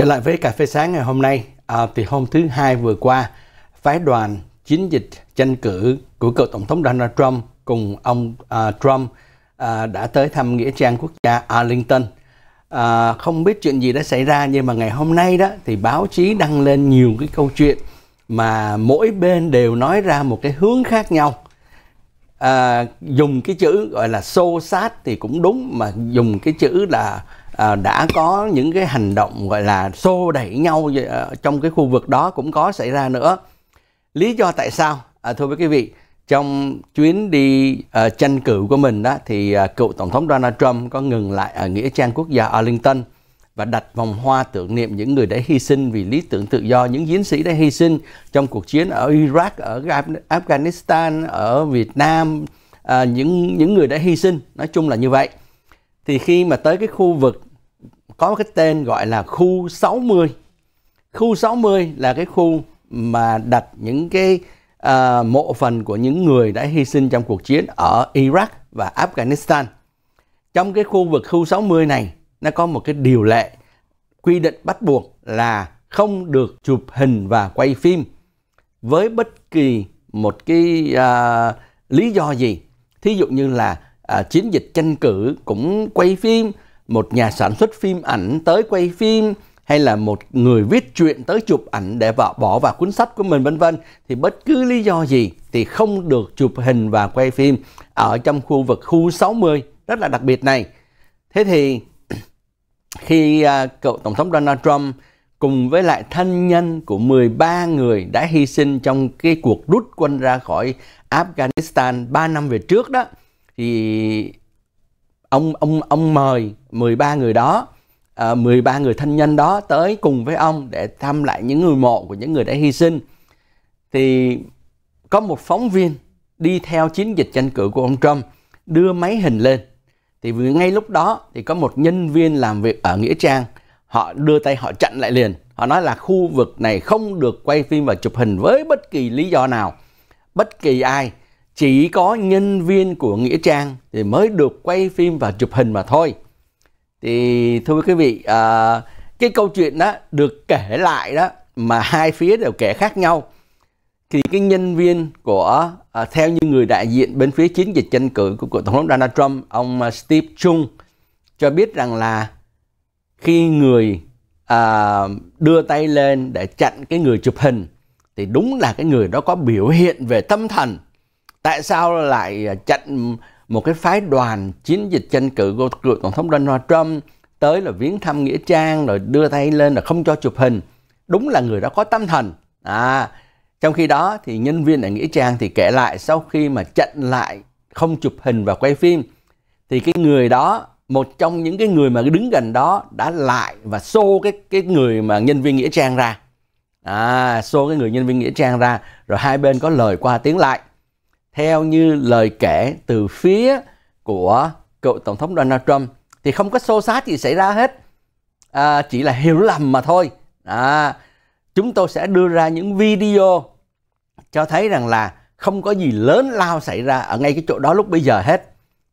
Trở lại với cà phê sáng ngày hôm nay, à, thì hôm thứ hai vừa qua, phái đoàn chiến dịch tranh cử của cựu tổng thống Donald Trump cùng ông à, Trump à, đã tới thăm nghĩa trang quốc gia Arlington. À, không biết chuyện gì đã xảy ra nhưng mà ngày hôm nay đó thì báo chí đăng lên nhiều cái câu chuyện mà mỗi bên đều nói ra một cái hướng khác nhau à, dùng cái chữ gọi là xô sát thì cũng đúng mà dùng cái chữ là à, đã có những cái hành động gọi là xô đẩy nhau à, trong cái khu vực đó cũng có xảy ra nữa lý do tại sao à, thưa với quý vị trong chuyến đi uh, tranh cử của mình đó thì uh, cựu tổng thống Donald Trump có ngừng lại ở nghĩa trang quốc gia Arlington và đặt vòng hoa tưởng niệm những người đã hy sinh vì lý tưởng tự do, những chiến sĩ đã hy sinh trong cuộc chiến ở Iraq, ở Afghanistan, ở Việt Nam, à, những những người đã hy sinh, nói chung là như vậy. Thì khi mà tới cái khu vực có cái tên gọi là khu 60. Khu 60 là cái khu mà đặt những cái à, mộ phần của những người đã hy sinh trong cuộc chiến ở Iraq và Afghanistan. Trong cái khu vực khu 60 này nó có một cái điều lệ quy định bắt buộc là không được chụp hình và quay phim với bất kỳ một cái à, lý do gì thí dụ như là à, chiến dịch tranh cử cũng quay phim một nhà sản xuất phim ảnh tới quay phim hay là một người viết truyện tới chụp ảnh để vào, bỏ vào cuốn sách của mình vân vân thì bất cứ lý do gì thì không được chụp hình và quay phim ở trong khu vực khu 60 rất là đặc biệt này. Thế thì khi à, cựu Tổng thống Donald Trump cùng với lại thân nhân của 13 người đã hy sinh trong cái cuộc rút quân ra khỏi Afghanistan 3 năm về trước đó thì ông ông ông mời 13 người đó à, 13 người thân nhân đó tới cùng với ông để thăm lại những người mộ của những người đã hy sinh thì có một phóng viên đi theo chiến dịch tranh cử của ông Trump đưa máy hình lên thì ngay lúc đó thì có một nhân viên làm việc ở nghĩa trang họ đưa tay họ chặn lại liền họ nói là khu vực này không được quay phim và chụp hình với bất kỳ lý do nào bất kỳ ai chỉ có nhân viên của nghĩa trang thì mới được quay phim và chụp hình mà thôi thì thưa quý vị à, cái câu chuyện đó được kể lại đó mà hai phía đều kể khác nhau thì cái nhân viên của à, theo như người đại diện bên phía chiến dịch tranh cử của, của tổng thống Donald Trump ông à, Steve Chung cho biết rằng là khi người à, đưa tay lên để chặn cái người chụp hình thì đúng là cái người đó có biểu hiện về tâm thần tại sao lại à, chặn một cái phái đoàn chiến dịch tranh cử của cựu tổng thống Donald Trump tới là viếng thăm nghĩa trang rồi đưa tay lên là không cho chụp hình đúng là người đó có tâm thần à trong khi đó thì nhân viên ở Nghĩa Trang thì kể lại sau khi mà chặn lại không chụp hình và quay phim thì cái người đó một trong những cái người mà đứng gần đó đã lại và xô cái cái người mà nhân viên nghĩa trang ra à xô cái người nhân viên nghĩa trang ra rồi hai bên có lời qua tiếng lại theo như lời kể từ phía của cựu tổng thống Donald Trump thì không có xô xát gì xảy ra hết à, chỉ là hiểu lầm mà thôi à, chúng tôi sẽ đưa ra những video cho thấy rằng là không có gì lớn lao xảy ra ở ngay cái chỗ đó lúc bây giờ hết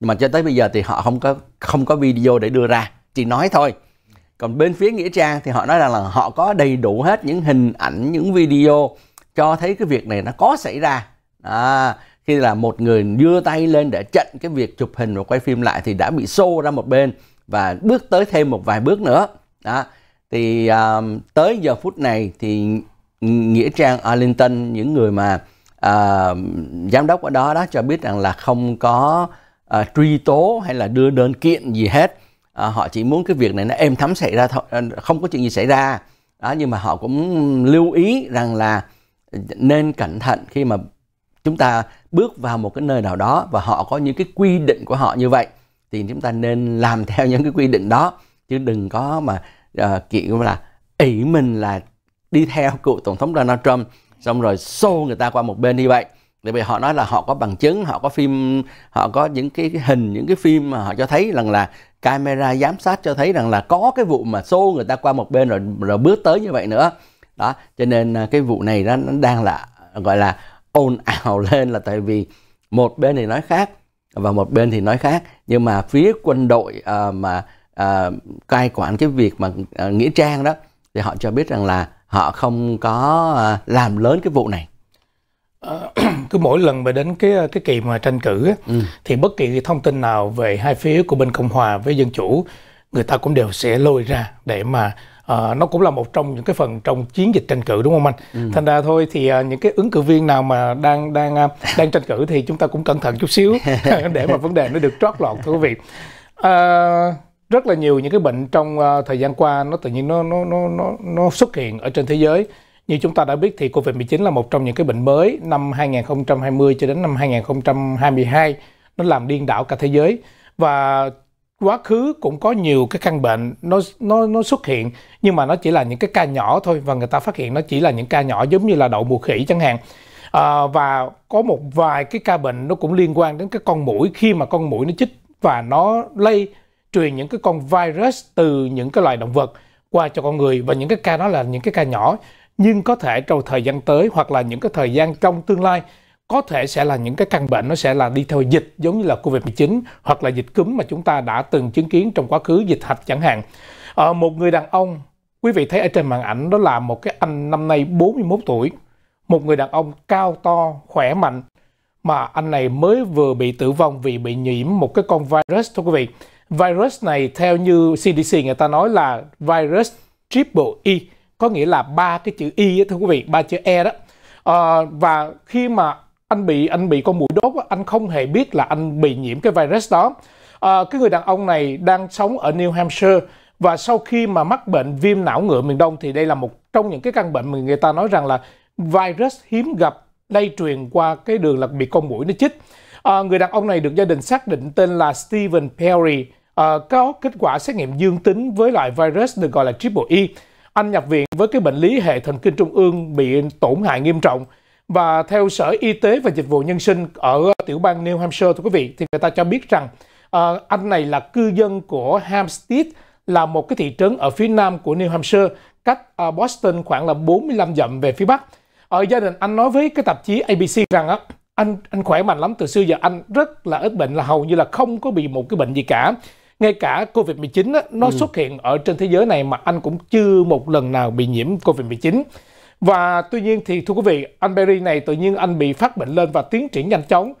nhưng mà cho tới bây giờ thì họ không có không có video để đưa ra chỉ nói thôi còn bên phía nghĩa trang thì họ nói rằng là họ có đầy đủ hết những hình ảnh những video cho thấy cái việc này nó có xảy ra à, khi là một người đưa tay lên để chặn cái việc chụp hình và quay phim lại thì đã bị xô ra một bên và bước tới thêm một vài bước nữa đó thì um, tới giờ phút này thì nghĩa trang Arlington những người mà uh, giám đốc ở đó đó cho biết rằng là không có uh, truy tố hay là đưa đơn kiện gì hết à, họ chỉ muốn cái việc này nó êm thấm xảy ra thôi không có chuyện gì xảy ra đó nhưng mà họ cũng lưu ý rằng là nên cẩn thận khi mà chúng ta bước vào một cái nơi nào đó và họ có những cái quy định của họ như vậy thì chúng ta nên làm theo những cái quy định đó chứ đừng có mà uh, ờ, kiện là ỷ mình là đi theo cựu tổng thống Donald Trump xong rồi xô người ta qua một bên như vậy tại vì họ nói là họ có bằng chứng họ có phim họ có những cái hình những cái phim mà họ cho thấy rằng là camera giám sát cho thấy rằng là có cái vụ mà xô người ta qua một bên rồi rồi bước tới như vậy nữa đó cho nên à, cái vụ này đó, nó đang là gọi là ồn ào lên là tại vì một bên thì nói khác và một bên thì nói khác nhưng mà phía quân đội uh, mà uh, cai quản cái việc mà uh, nghĩa trang đó thì họ cho biết rằng là họ không có uh, làm lớn cái vụ này cứ mỗi lần mà đến cái cái kỳ mà tranh cử á, ừ. thì bất kỳ thông tin nào về hai phía của bên cộng hòa với dân chủ người ta cũng đều sẽ lôi ra để mà uh, nó cũng là một trong những cái phần trong chiến dịch tranh cử đúng không anh? Ừ. Thành ra thôi thì uh, những cái ứng cử viên nào mà đang đang uh, đang tranh cử thì chúng ta cũng cẩn thận chút xíu để mà vấn đề nó được trót lọt thưa quý vị. Uh, rất là nhiều những cái bệnh trong ờ, thời gian qua nó tự nhiên nó nó nó nó, nó xuất hiện ở trên thế giới. Như chúng ta đã biết thì Covid-19 là một trong những cái bệnh mới năm 2020 cho đến năm 2022 nó làm điên đảo cả thế giới và quá khứ cũng có nhiều cái căn bệnh nó nó nó xuất hiện nhưng mà nó chỉ là những cái ca nhỏ thôi và người ta phát hiện nó chỉ là những ca nhỏ giống như là đậu mùa khỉ chẳng hạn à, và có một vài cái ca bệnh nó cũng liên quan đến cái con mũi khi mà con mũi nó chích và nó lây truyền những cái con virus từ những cái loài động vật qua cho con người và những cái ca đó là những cái ca nhỏ nhưng có thể trong thời gian tới hoặc là những cái thời gian trong tương lai có thể sẽ là những cái căn bệnh nó sẽ là đi theo dịch giống như là Covid-19 hoặc là dịch cúm mà chúng ta đã từng chứng kiến trong quá khứ dịch hạch chẳng hạn. À, một người đàn ông, quý vị thấy ở trên màn ảnh đó là một cái anh năm nay 41 tuổi, một người đàn ông cao to, khỏe mạnh mà anh này mới vừa bị tử vong vì bị nhiễm một cái con virus thôi quý vị virus này theo như CDC người ta nói là virus triple E có nghĩa là ba cái chữ Y thưa quý vị ba chữ E đó à, và khi mà anh bị anh bị con mũi đốt anh không hề biết là anh bị nhiễm cái virus đó à, cái người đàn ông này đang sống ở New Hampshire và sau khi mà mắc bệnh viêm não ngựa miền đông thì đây là một trong những cái căn bệnh mà người ta nói rằng là virus hiếm gặp lây truyền qua cái đường là bị con mũi nó chích. À, người đàn ông này được gia đình xác định tên là Stephen Perry, à, có kết quả xét nghiệm dương tính với loại virus được gọi là triple E. Anh nhập viện với cái bệnh lý hệ thần kinh trung ương bị tổn hại nghiêm trọng và theo Sở Y tế và Dịch vụ Nhân sinh ở tiểu bang New Hampshire thưa quý vị thì người ta cho biết rằng à, anh này là cư dân của Hampstead là một cái thị trấn ở phía nam của New Hampshire cách à, Boston khoảng là 45 dặm về phía bắc ở gia đình anh nói với cái tạp chí ABC rằng á anh anh khỏe mạnh lắm từ xưa giờ anh rất là ít bệnh là hầu như là không có bị một cái bệnh gì cả ngay cả Covid-19 nó ừ. xuất hiện ở trên thế giới này mà anh cũng chưa một lần nào bị nhiễm Covid-19 và tuy nhiên thì thưa quý vị anh Berry này tự nhiên anh bị phát bệnh lên và tiến triển nhanh chóng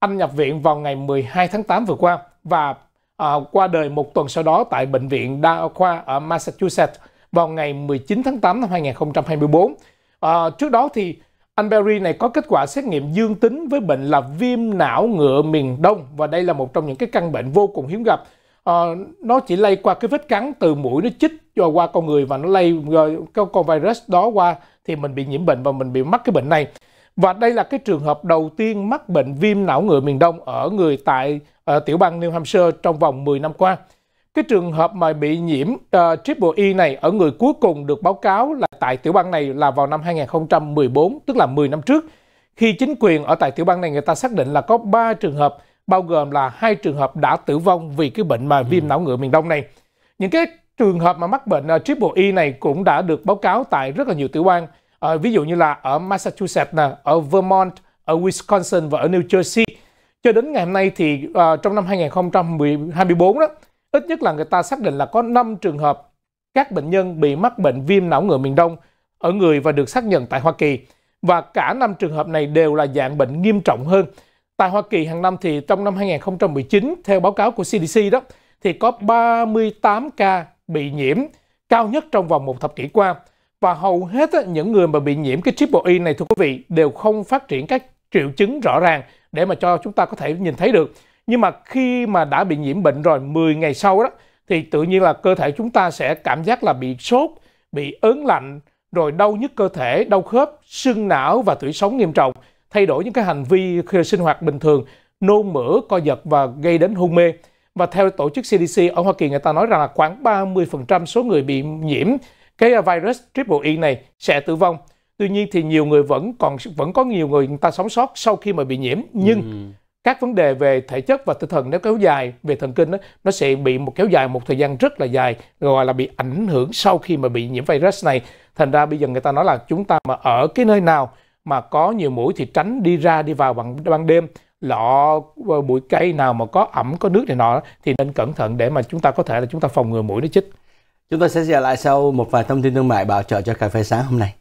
anh nhập viện vào ngày 12 tháng 8 vừa qua và à, qua đời một tuần sau đó tại bệnh viện đa khoa ở Massachusetts vào ngày 19 tháng 8 năm 2024 À, trước đó thì anh Barry này có kết quả xét nghiệm dương tính với bệnh là viêm não ngựa miền Đông và đây là một trong những cái căn bệnh vô cùng hiếm gặp. À, nó chỉ lây qua cái vết cắn từ mũi nó chích qua con người và nó lây ờ, cái con virus đó qua thì mình bị nhiễm bệnh và mình bị mắc cái bệnh này. Và đây là cái trường hợp đầu tiên mắc bệnh viêm não ngựa miền Đông ở người tại ở tiểu bang New Hampshire trong vòng 10 năm qua. Cái trường hợp mà bị nhiễm uh, triple E này ở người cuối cùng được báo cáo là tại tiểu bang này là vào năm 2014, tức là 10 năm trước, khi chính quyền ở tại tiểu bang này người ta xác định là có 3 trường hợp, bao gồm là hai trường hợp đã tử vong vì cái bệnh mà viêm ừ. não ngựa miền Đông này. Những cái trường hợp mà mắc bệnh uh, triple E này cũng đã được báo cáo tại rất là nhiều tiểu bang, uh, ví dụ như là ở Massachusetts, nè, ở Vermont, ở Wisconsin và ở New Jersey. Cho đến ngày hôm nay thì uh, trong năm 2024 đó Ít nhất là người ta xác định là có 5 trường hợp các bệnh nhân bị mắc bệnh viêm não ngựa miền Đông ở người và được xác nhận tại Hoa Kỳ. Và cả năm trường hợp này đều là dạng bệnh nghiêm trọng hơn. Tại Hoa Kỳ hàng năm thì trong năm 2019, theo báo cáo của CDC đó, thì có 38 ca bị nhiễm, cao nhất trong vòng một thập kỷ qua. Và hầu hết những người mà bị nhiễm cái triple E này thưa quý vị đều không phát triển các triệu chứng rõ ràng để mà cho chúng ta có thể nhìn thấy được nhưng mà khi mà đã bị nhiễm bệnh rồi 10 ngày sau đó thì tự nhiên là cơ thể chúng ta sẽ cảm giác là bị sốt, bị ớn lạnh, rồi đau nhức cơ thể, đau khớp, sưng não và tủy sống nghiêm trọng, thay đổi những cái hành vi khi sinh hoạt bình thường, nôn mửa, co giật và gây đến hôn mê. Và theo tổ chức CDC ở Hoa Kỳ người ta nói rằng là khoảng 30% số người bị nhiễm cái virus triple E này sẽ tử vong. Tuy nhiên thì nhiều người vẫn còn vẫn có nhiều người người ta sống sót sau khi mà bị nhiễm nhưng ừ các vấn đề về thể chất và tinh thần nếu kéo dài về thần kinh đó, nó sẽ bị một kéo dài một thời gian rất là dài gọi là bị ảnh hưởng sau khi mà bị nhiễm virus này thành ra bây giờ người ta nói là chúng ta mà ở cái nơi nào mà có nhiều mũi thì tránh đi ra đi vào bằng ban đêm lọ bụi cây nào mà có ẩm có nước này nọ thì nên cẩn thận để mà chúng ta có thể là chúng ta phòng ngừa mũi nó chích chúng ta sẽ trở lại sau một vài thông tin thương mại bảo trợ cho cà phê sáng hôm nay